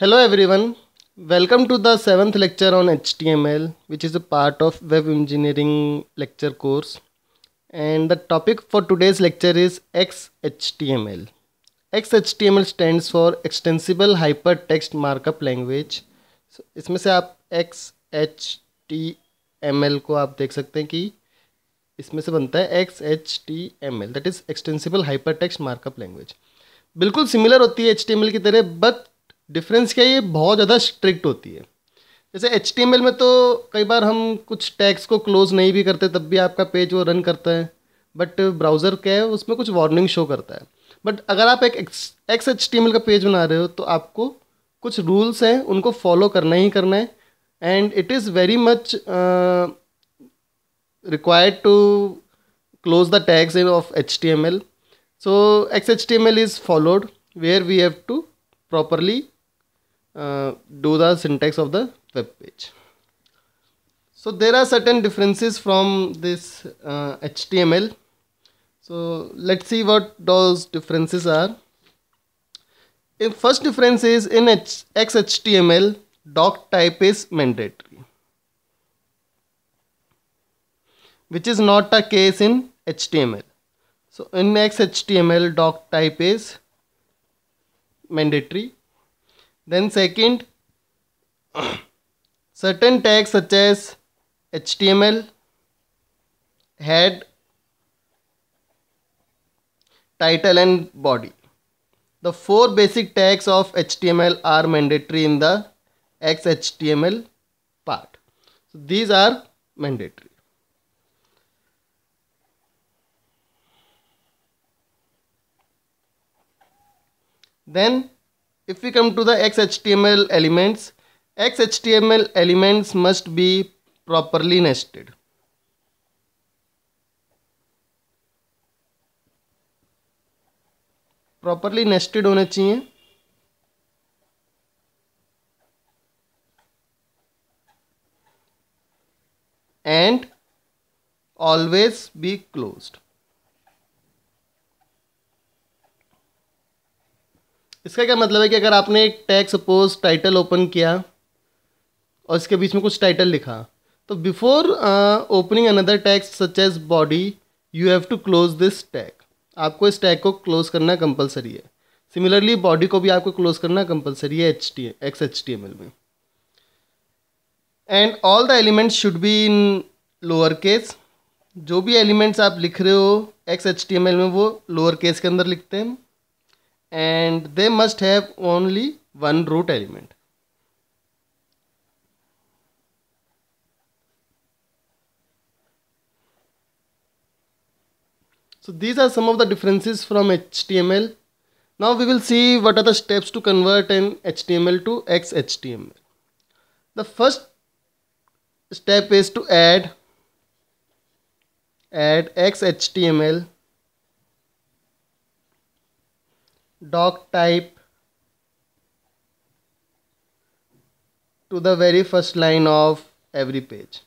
Hello everyone, welcome to the 7th lecture on HTML which is a part of web engineering lecture course and the topic for today's lecture is XHTML. XHTML stands for Extensible Hypertext Markup Language. So, इसमें से आप XHTML को आप देख सकते हैं कि इसमें से बनता है XHTML that is Extensible Hypertext Markup Language. बिल्कुल सिमिलर होती है एच की तरह बट डिफरेंस क्या ये बहुत ज़्यादा स्ट्रिक्ट होती है जैसे एच में तो कई बार हम कुछ टैग्स को क्लोज नहीं भी करते तब भी आपका पेज वो रन करता है बट ब्राउज़र क्या है उसमें कुछ वार्निंग शो करता है बट अगर आप एक एक्स एच का पेज बना रहे हो तो आपको कुछ रूल्स हैं उनको फॉलो करना ही करना है and it is very much required to close the in of H T M L so X H T M L is followed where we have to properly Uh, do the syntax of the web page. So there are certain differences from this uh, HTML. So let's see what those differences are. first difference is in H XHTML, doc type is mandatory, which is not a case in HTML. So in XHTML, doc type is mandatory then second, certain tags such as HTML, head, title and body. The four basic tags of HTML are mandatory in the XHTML part. So these are mandatory. Then If we come to the XHTML elements, XHTML elements must be properly nested. properly nested hone chahiye and always be closed इसका क्या मतलब है कि अगर आपने एक tag suppose title open किया और इसके बीच में कुछ टाइटल लिखा तो before opening another tag such as body you have to close this tag आपको इस टैग को क्लोज करना कंपलसरी है सिमिलरली बॉडी को भी आपको क्लोज करना कंपलसरी है H T X H T M L में and all the elements should be in lower case जो भी एलिमेंट्स आप लिख रहे हो X H T M L में वो लोअर केस के अंदर लिखते हैं and they must have only one root element. So these are some of the differences from HTML. Now we will see what are the steps to convert an HTML to XHTML. The first step is to add add XHTML dog type to the very first line of every page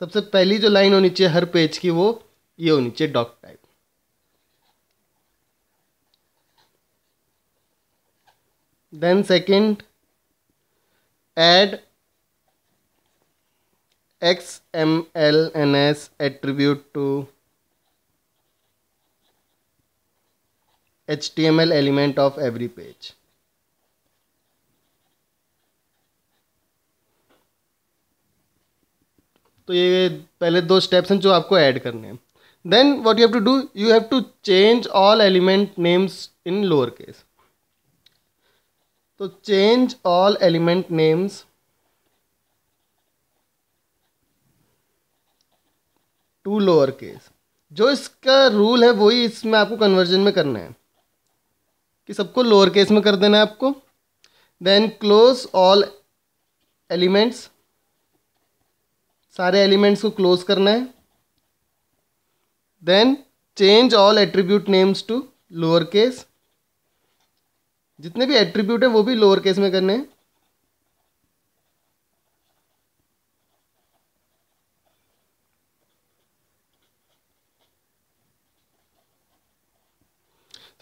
सबसे पहली जो line होनी चाहिए हर page की वो ये होनी चाहिए doc type then second add X M L N S attribute to HTML element of every page. तो ये पहले दो स्टेप्स हैं जो आपको ऐड करने हैं then what you have to do you have to change all element names in lower case तो change all element names to lower case जो इसका रूल है वही इसमें आपको कन्वर्जन में करना है कि सबको लोअर केस में कर देना है आपको देन क्लोज ऑल एलिमेंट्स सारे एलिमेंट्स को क्लोज करना है then change all attribute names to lower case जितने भी एट्रीब्यूट है वो भी लोअर केस में करने हैं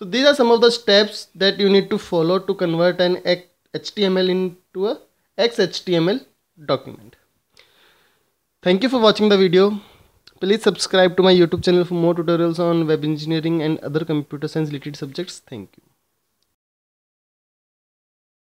So these are some of the steps that you need to follow to convert an HTML into a XHTML document. Thank you for watching the video. Please subscribe to my YouTube channel for more tutorials on web engineering and other computer science related subjects. Thank you.